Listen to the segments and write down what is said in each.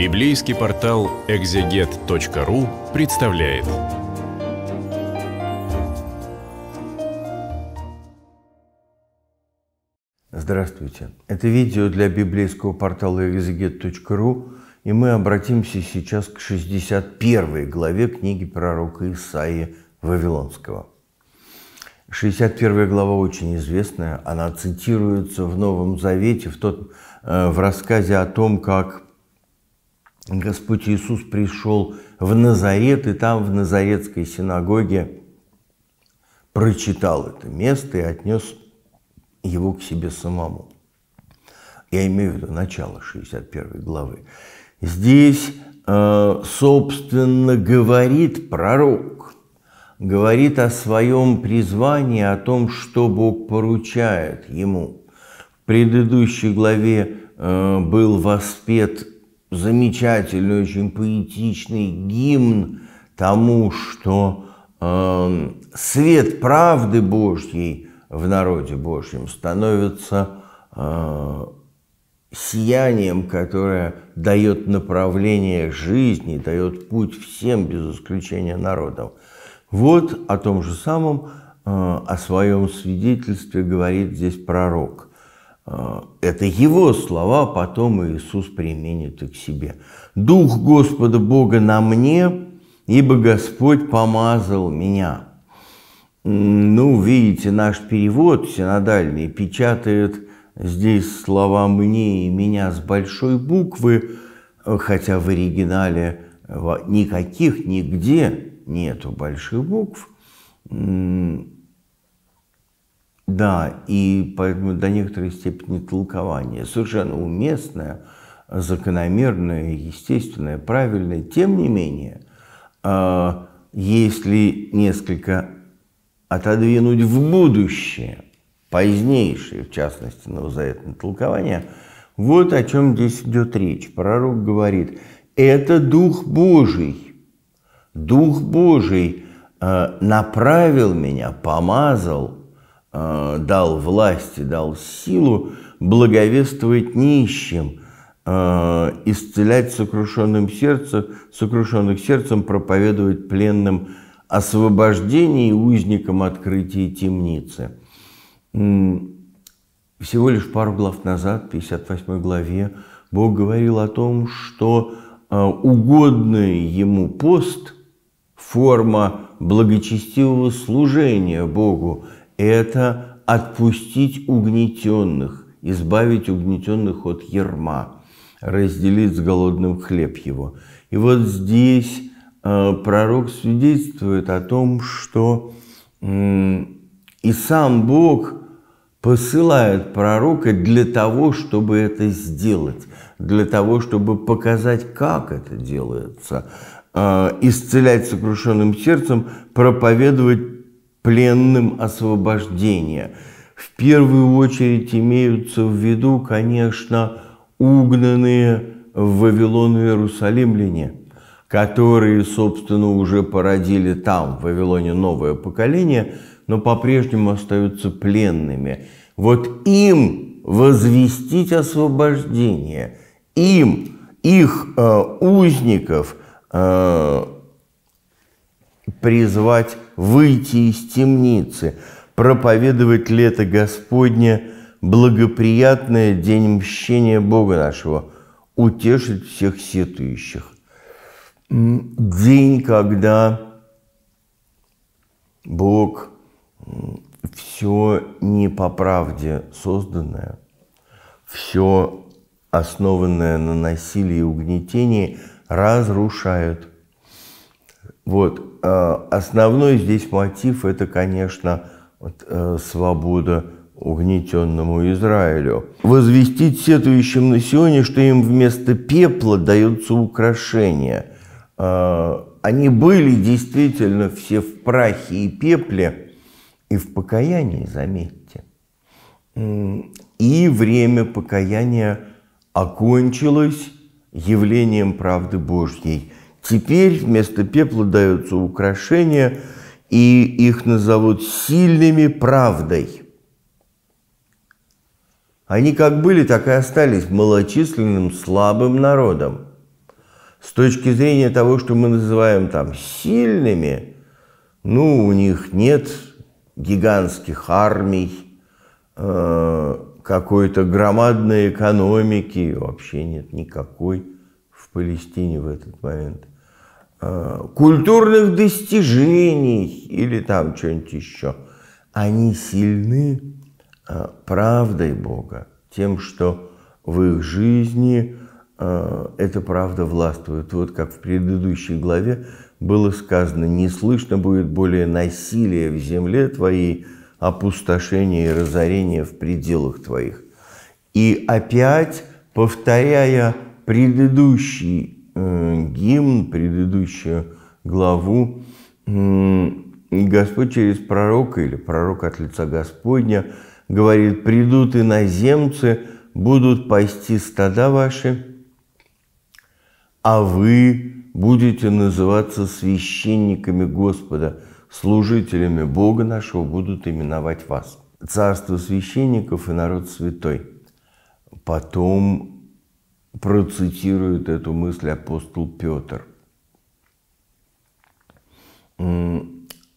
Библейский портал экзегет.ру представляет. Здравствуйте. Это видео для библейского портала экзегет.ру, и мы обратимся сейчас к 61 главе книги пророка Исаии Вавилонского. 61 глава очень известная, она цитируется в Новом Завете, в, тот, э, в рассказе о том, как Господь Иисус пришел в Назарет, и там в Назаретской синагоге прочитал это место и отнес его к себе самому. Я имею в виду начало 61 главы. Здесь, э, собственно, говорит пророк, говорит о своем призвании, о том, что Бог поручает ему. В предыдущей главе э, был воспет замечательный, очень поэтичный гимн тому, что э, свет правды Божьей в народе Божьем становится э, сиянием, которое дает направление жизни, дает путь всем, без исключения народам. Вот о том же самом, э, о своем свидетельстве говорит здесь пророк – Э, это его слова потом Иисус применит и к себе. «Дух Господа Бога на мне, ибо Господь помазал меня». Ну, видите, наш перевод синодальный печатает здесь слова «мне» и «меня» с большой буквы, э, хотя в оригинале э, никаких нигде нету больших букв. Да, и поэтому до некоторой степени толкование совершенно уместное, закономерное, естественное, правильное. Тем не менее, а, если несколько отодвинуть в будущее, позднейшее, в частности, на новозаветное толкование, вот о чем здесь идет речь. Пророк говорит, это Дух Божий, Дух Божий э, направил меня, помазал – Э, дал власть, дал силу благовествовать нищим, э, исцелять сокрушенным сердцем, сокрушенных сердцем проповедовать пленным освобождение и узникам открытия темницы. Всего лишь пару глав назад, в 58 главе, Бог говорил о том, что э, угодный ему пост – форма благочестивого служения Богу – это отпустить угнетенных, избавить угнетенных от ерма, разделить с голодным хлеб его. И вот здесь э, пророк свидетельствует о том, что и сам Бог посылает пророка для того, чтобы это сделать, для того, чтобы показать, как это делается, э, исцелять сокрушенным сердцем, проповедовать пленным освобождения. В первую очередь имеются в виду, конечно, угнанные в Вавилон иерусалимляне, которые, собственно, уже породили там, в Вавилоне, новое поколение, но по-прежнему остаются пленными. Вот им возвестить освобождение, им, их э, узников, э, призвать выйти из темницы, проповедовать лето Господне, благоприятное день мщения Бога нашего, утешить всех сетующих. День, когда Бог все не по правде созданное, все основанное на насилии и угнетении разрушает вот. Э, основной здесь мотив – это, конечно, э, свобода угнетенному Израилю. Возвестить сетующим на Сионе, что им вместо пепла даются украшения. Э, они были действительно все в прахе и пепле, и в покаянии, заметьте. И время покаяния окончилось явлением правды Божьей – Теперь вместо пепла даются украшения, и их назовут сильными правдой. Они как были, так и остались малочисленным, слабым народом. С точки зрения того, что мы называем там сильными, ну, у них нет гигантских армий, э, какой-то громадной экономики, вообще нет никакой в Палестине в этот момент. Э, культурных достижений или там что-нибудь еще. Они сильны э, правдой Бога, тем, что в их жизни э, эта правда властвует. Вот как в предыдущей главе было сказано, не слышно будет более насилия в земле твоей, опустошения и разорения в пределах твоих. И опять, повторяя предыдущий Э, гимн, предыдущую главу. И Господь через пророка или пророк от лица Господня говорит, придут иноземцы, будут пасти стада ваши, а вы будете называться священниками Господа, служителями Бога нашего будут именовать вас. Царство священников и народ святой. Потом процитирует эту мысль апостол Петр.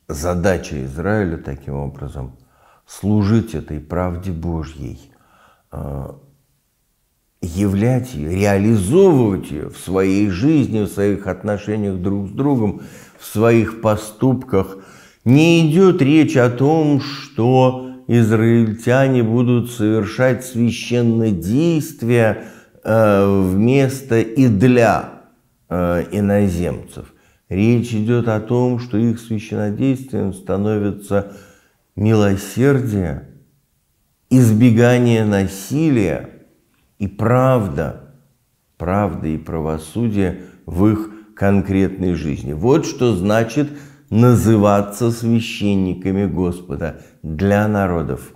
Задача Израиля таким образом – служить этой правде Божьей, а, являть ее, реализовывать ее в своей жизни, в своих отношениях друг с другом, в своих поступках. Не идет речь о том, что израильтяне будут совершать священные действия. Э, вместо и для э, иноземцев. Речь идет о том, что их священодействием становится милосердие, избегание насилия и правда, правда и правосудие в их конкретной жизни. Вот что значит называться священниками Господа для народов.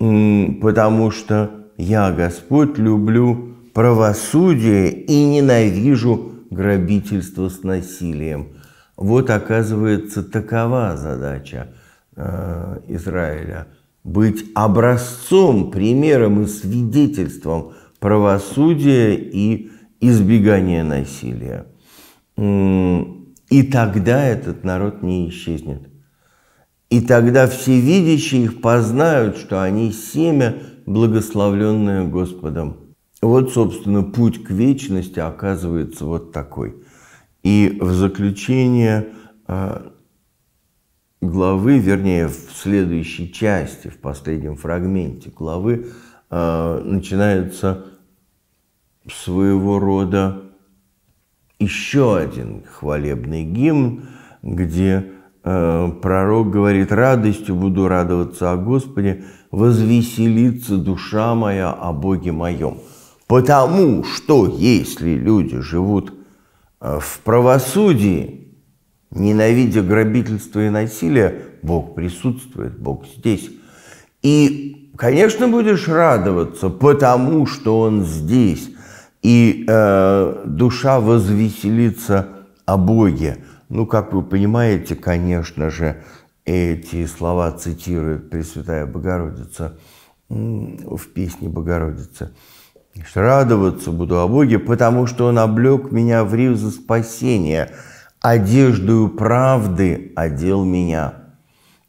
Потому что «Я, Господь, люблю правосудие и ненавижу грабительство с насилием». Вот, оказывается, такова задача э, Израиля – быть образцом, примером и свидетельством правосудия и избегания насилия. И тогда этот народ не исчезнет. И тогда все видящие их познают, что они семя благословленное Господом. Вот, собственно, путь к вечности оказывается вот такой. И в заключение а, главы, вернее, в следующей части, в последнем фрагменте главы, а, начинается своего рода еще один хвалебный гимн, где Э, пророк говорит, радостью буду радоваться о Господе, возвеселится душа моя о Боге моем. Потому что если люди живут э, в правосудии, ненавидя грабительство и насилие, Бог присутствует, Бог здесь. И, конечно, будешь радоваться, потому что Он здесь. И э, душа возвеселится о Боге. Ну, как вы понимаете, конечно же, эти слова цитирует Пресвятая Богородица в песне Богородицы. «Радоваться буду о Боге, потому что Он облег меня в ризу спасения, спасение, одеждою правды одел меня,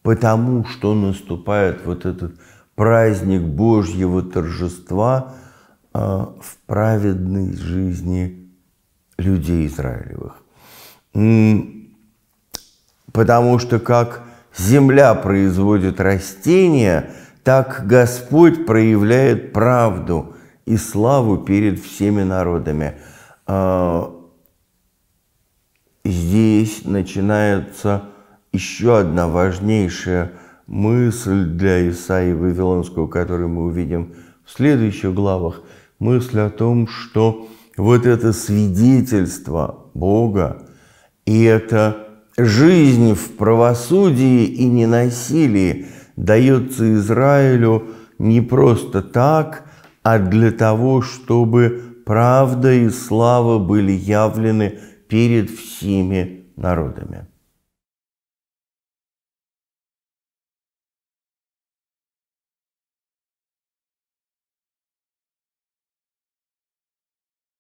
потому что наступает вот этот праздник Божьего торжества а, в праведной жизни людей Израилевых. Потому что как земля производит растения, так Господь проявляет правду и славу перед всеми народами. А, здесь начинается еще одна важнейшая мысль для Исаии Вавилонского, которую мы увидим в следующих главах. Мысль о том, что вот это свидетельство Бога, и эта жизнь в правосудии и ненасилии дается Израилю не просто так, а для того, чтобы правда и слава были явлены перед всеми народами.